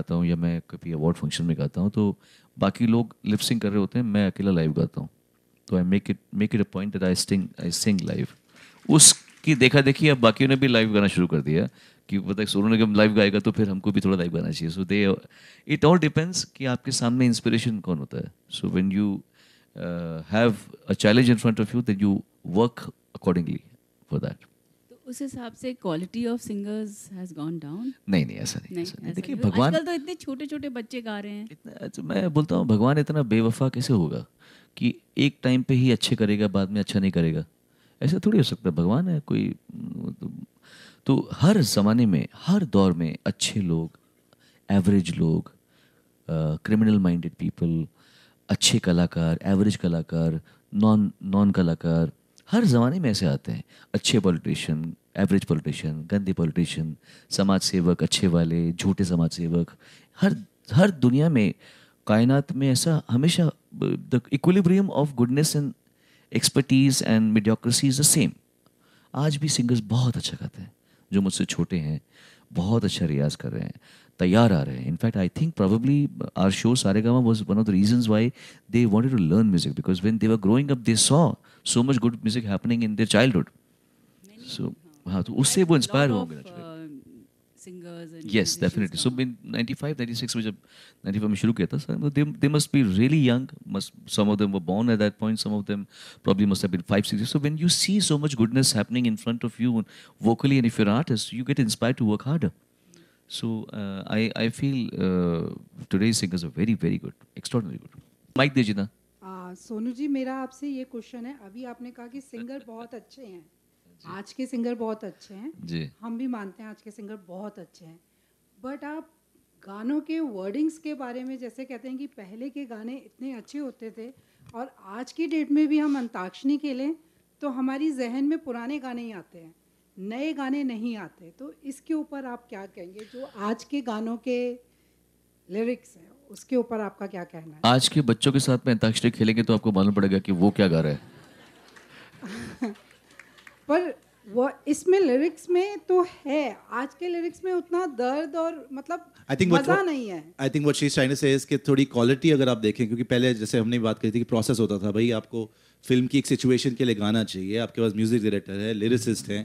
गाता हूँ या मैं कभी अवार्ड फंक्शन में गाता हूँ तो बाकी लोग लिपसिंग कर रहे होते हैं मैं अकेला लाइव गाता हूँ तो I make it make it a point that I sing I sing live उसकी देखा देखी अब बाकी ने भी लाइव गाना शुरू कर दिया कि पता है सोनू निगम लाइव गाएगा तो फिर हमको भी थोड़ा लाइव गाना चाहिए so they it all depends कि आपके सामने इंस्पिरेशन कौन होता है so when you have a challenge in front of you that you work accordingly for that उस हिसाब से quality of singers has gone down नहीं नहीं ऐसा नहीं, नहीं देखिए भगवान आजकल तो इतने छोटे छोटे बच्चे गा रहे हैं इतना अच्छा, मैं बोलता हूँ भगवान इतना बेवफा कैसे होगा कि एक टाइम पे ही अच्छे करेगा बाद में अच्छा नहीं करेगा ऐसा थोड़ी हो सकता है भगवान है कोई तो, तो हर ज़माने में हर दौर में अच्छे लोग एवरेज लोग क्रिमिनल माइंडेड पीपल अच्छे कलाकार एवरेज कलाकार नॉन नॉन कलाकार हर ज़माने में ऐसे आते हैं अच्छे पॉलिटिशियन एवरेज पॉलिटिशियन गंदे पॉलिटिशियन समाज सेवक अच्छे वाले झूठे समाज सेवक हर हर दुनिया में कायनात में ऐसा हमेशा the equilibrium of goodness and expertise and mediocrity is the same आज भी सिंगर्स बहुत अच्छा गाते हैं जो मुझसे छोटे हैं बहुत अच्छा रियाज कर रहे हैं तैयार आ रहे हैं in fact I think probably our show Sa Re Ga was one of the reason why they wanted to learn music because when they were growing up they saw so much good music happening in their childhood so हाँ तो उससे वो inspire होंगे yes uh, जब था they must be really young at that point some in front of you vocally and you get inspire to work harder So uh, I, I feel uh, today's singers are very, very good, extraordinarily good. Mike Dejina. Ah, Sonu ji मेरा आपसे ये question है अभी आपने कहा कि singer बहुत अच्छे हैं आज के singer बहुत अच्छे हैं जी हम भी मानते हैं आज के singer बहुत अच्छे हैं But आप गानों के वर्डिंग्स के बारे में जैसे कहते हैं कि पहले के गाने इतने अच्छे होते थे और आज की डेट में भी हम अंताक्षरी खेलें तो हमारी जहन में पुराने गाने ही आते हैं नए गाने नहीं आते तो इसके ऊपर आप क्या कहेंगे जो आज के गानों के लिरिक्स हैं उसके ऊपर आपका क्या कहना है आज के बच्चों के साथ में अंताक्षरी खेलेंगे तो आपको मालूम पड़ेगा कि वो क्या गा रहा है पर वो इसमें लिरिक्स में तो है आज के लिरिक्स में उतना दर्द और मतलब मजा नहीं है I think what she is trying to say is कि थोड़ी क्वालिटी अगर आप देखें क्योंकि पहले जैसे हमने बात करी थी कि प्रोसेस होता था भाई आपको फिल्म की एक सिचुएशन के लिए गाना चाहिए आपके पास म्यूजिक डायरेक्टर है लिरिसिस्ट हैं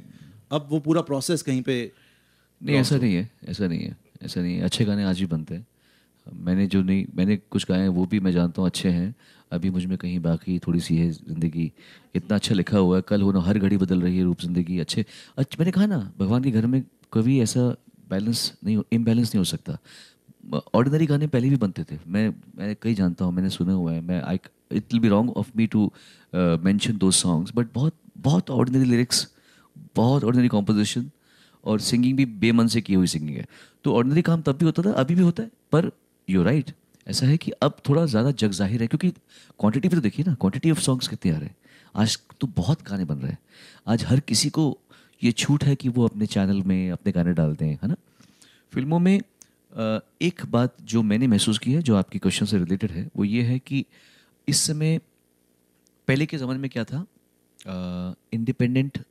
अब वो पूरा प्रोसेस कहीं पे नहीं ऐसा नहीं है ऐसा नहीं है ऐसा नहीं है अच्छे गाने आज भी बनते हैं मैंने जो नहीं मैंने कुछ गाए हैं वो भी मैं जानता हूँ अच्छे हैं अभी मुझ में कहीं बाकी थोड़ी सी है ज़िंदगी इतना अच्छा लिखा हुआ है कल होना हर घड़ी बदल रही है रूप ज़िंदगी अच्छे अच्छा मैंने कहा ना भगवान के घर में कभी ऐसा बैलेंस नहीं इम्बैलेंस नहीं हो सकता ऑर्डिनरी गाने पहले भी बनते थे मैं मैं कई जानता हूँ मैंने सुना हुआ है मैं I it will be wrong of me to mention दो सॉन्ग्स बट बहुत बहुत ऑर्डिनरी लिरिक्स बहुत ऑर्डनरी कॉम्पोजिशन और सिंगिंग भी बेमन से की हुई सिंगिंग है तो ऑर्डनरी काम तब भी होता था अभी भी होता है पर यू राइट ऐसा है कि अब थोड़ा ज़्यादा जग जाहिर है क्योंकि क्वांटिटी भी तो देखिए ना क्वांटिटी ऑफ सॉन्ग्स कितने आ रहे हैं आज तो बहुत गाने बन रहे हैं आज हर किसी को ये छूट है कि वो अपने चैनल में अपने गाने डालते हैं है ना फिल्मों में एक बात जो मैंने महसूस की है जो आपके क्वेश्चन से रिलेटेड है वो ये है कि इस समय पहले के ज़माने में क्या था इंडिपेंडेंट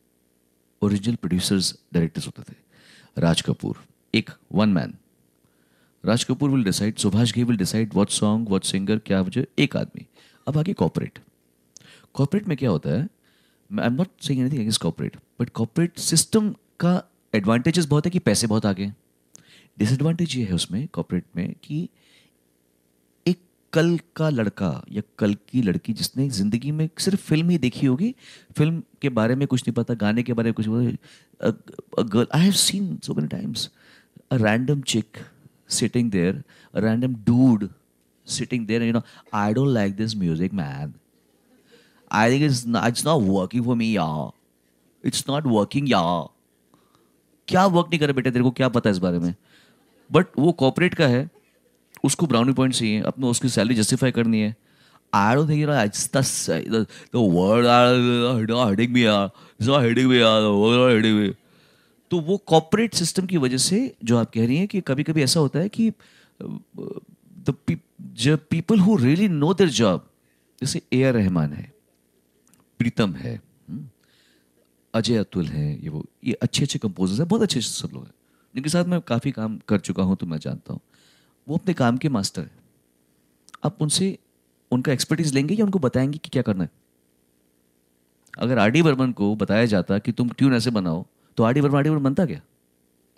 ओरिजिनल प्रोड्यूसर्स डायरेक्टर्स होते थे राज कपूर एक one man Raj Kapoor will decide Subhash Ghai will decide what song what singer क्या मुझे एक आदमी अब आगे कॉपरेट कॉपरेट में क्या होता है I am not saying anything against corporate but corporate system का एडवांटेजेस बहुत है कि पैसे बहुत आगे डिसएडवांटेज ये है उसमें कॉपरेट में कि कल का लड़का या कल की लड़की जिसने ज़िंदगी में सिर्फ फिल्म ही देखी होगी फिल्म के बारे में कुछ नहीं पता गाने के बारे में कुछ पता girl I have seen so many times a random chick sitting there a random dude sitting there you know I don't like this music man I think it's it's not working for me या it's not working या क्या work नहीं करे बेटे तेरे को क्या पता है इस बारे में बट वो कॉपरेट का है उसको ब्राउनी पॉइंट चाहिए अपने उसकी सैलरी जस्टिफाई करनी है तो वो कॉपरेट सिस्टम की वजह से जो आप कह रही हैं कि कभी कभी ऐसा होता है कि people who really know their job जैसे ए आर रहमान है प्रीतम है हम्म, अजय अतुल है ये वो ये अच्छे अच्छे कंपोजर्स हैं बहुत अच्छे सब लोग हैं जिनके साथ मैं काफ़ी काम कर चुका हूँ तो मैं जानता हूँ वो अपने काम के मास्टर हैं आप उनसे उनका एक्सपर्टीज लेंगे या उनको बताएंगे कि क्या करना है अगर आर डी वर्मन को बताया जाता कि तुम ट्यून ऐसे बनाओ तो R D Varma R D Varman बनता क्या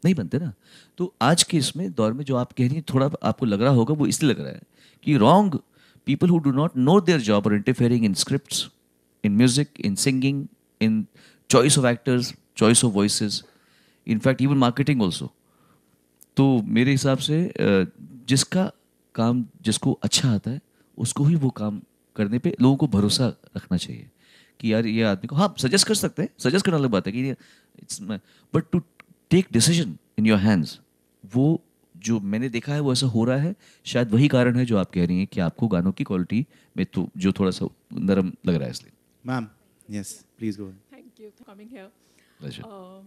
नहीं बनते ना तो आज के इसमें दौर में जो आप कह रही हैं थोड़ा आपको लग रहा होगा वो इसलिए लग रहा है कि wrong people who do not know their job और interfering in script in music in singing in choice of actors choice of voice in fact even marketing also तो मेरे हिसाब से जिसका काम जिसको अच्छा आता है उसको ही वो काम करने पे लोगों को भरोसा रखना चाहिए कि यार ये आदमी को हाँ सजेस्ट कर सकते हैं सजेस्ट करना अलग बात है कि it's but to take decision in your hands वो जो मैंने देखा है वो ऐसा हो रहा है शायद वही कारण है जो आप कह रही हैं कि आपको गानों की क्वालिटी में तो जो थोड़ा सा नरम लग रहा है इसलिए ma'am yes please go thank you coming here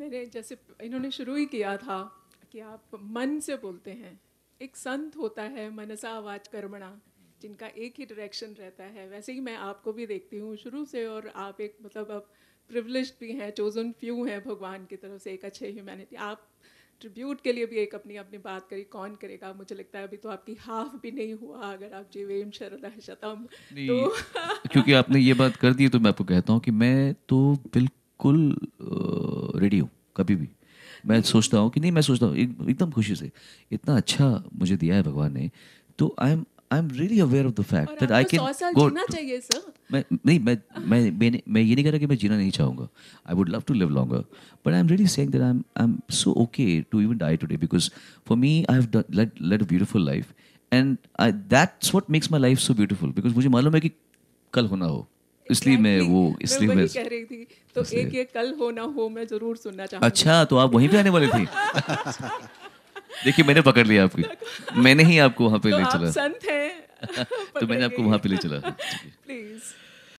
मैंने जैसे इन्होंने शुरू ही किया था कि आप मन से बोलते हैं एक संत होता है मनसा आवाज कर्मणा जिनका एक ही डायरेक्शन रहता है वैसे ही मैं आपको भी देखती हूँ शुरू से और आप एक मतलब अब प्रिवलिज भी हैं चोजन फ्यू हैं भगवान की तरफ से एक अच्छे ह्यूमैनिटी आप ट्रिब्यूट के लिए भी एक अपनी अपनी बात करी कौन करेगा मुझे लगता है अभी तो आपकी हाफ भी नहीं हुआ अगर आप जीवेम शरदा शतम तो क्योंकि आपने ये बात कर दी तो मैं आपको कहता हूँ कि मैं तो बिल्कुल रेडी हूँ कभी भी मैं सोचता हूँ कि नहीं मैं सोचता हूँ एकदम खुशी से इतना अच्छा मुझे दिया है भगवान ने तो I am I am really aware of the fact that I can go चाहिए सर मैं नहीं मैं मैं मैंने मैं ये नहीं कह रहा कि मैं जीना नहीं चाहूँगा I would love to live longer but I am really saying that I am I am so okay to even die today because for me I have led led a beautiful life and I that's what makes my life so beautiful because मुझे मालूम है कि कल होना हो इसलिए मैं वो इसलिए मैं कह रही थी तो एक ये कल हो ना हो मैं जरूर सुनना चाहूँगी अच्छा तो आप वहीं पे आने वाली थी देखिए मैंने पकड़ लिया आपकी मैंने ही आपको वहां पे तो ले चला संत हैं तो मैंने आपको वहां पे ले चला प्लीज